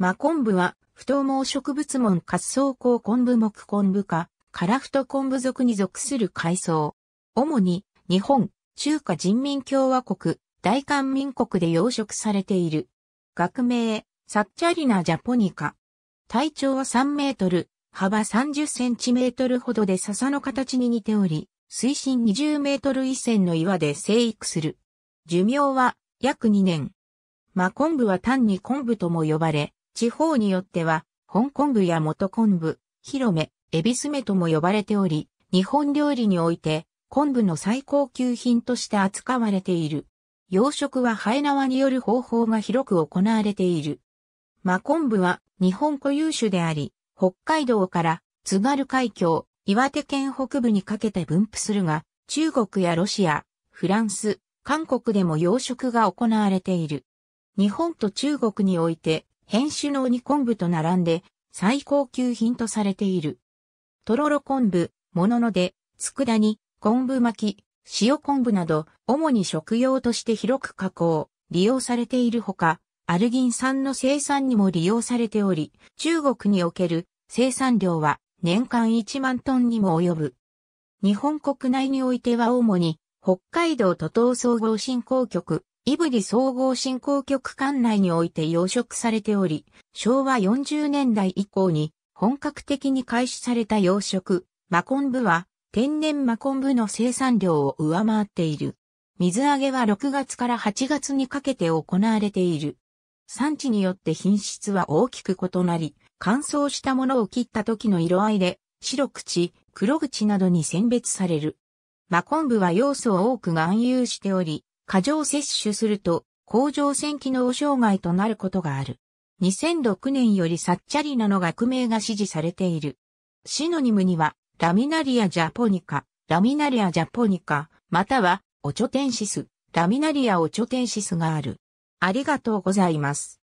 マコンブは、不等毛植物門滑走行昆布木昆布科、カラフト昆布属に属する海藻。主に、日本、中華人民共和国、大韓民国で養殖されている。学名、サッチャリナ・ジャポニカ。体長は3メートル、幅30センチメートルほどで笹の形に似ており、水深20メートル以線の岩で生育する。寿命は約2年。コンブは単に昆布とも呼ばれ、地方によっては、本昆布や元昆布、広め、エビスメとも呼ばれており、日本料理において、昆布の最高級品として扱われている。養殖はハエ縄による方法が広く行われている。真昆布は日本固有種であり、北海道から津軽海峡、岩手県北部にかけて分布するが、中国やロシア、フランス、韓国でも養殖が行われている。日本と中国において編種の鬼昆布と並んで最高級品とされている。とろろ昆布、ものので、佃煮、昆布巻き、塩昆布など、主に食用として広く加工、利用されているほか、アルギン酸の生産にも利用されており、中国における生産量は年間1万トンにも及ぶ。日本国内においては主に、北海道都東総合振興局、イブリ総合振興局管内において養殖されており、昭和40年代以降に本格的に開始された養殖、マコンブは天然マコンブの生産量を上回っている。水揚げは6月から8月にかけて行われている。産地によって品質は大きく異なり、乾燥したものを切った時の色合いで、白口、黒口などに選別される。マコンブは要素を多く含有しており、過剰摂取すると、甲状腺機能障害となることがある。2006年よりサッチャリナの学名が支持されている。シノニムには、ラミナリア・ジャポニカ、ラミナリア・ジャポニカ、または、オチョテンシス、ラミナリア・オチョテンシスがある。ありがとうございます。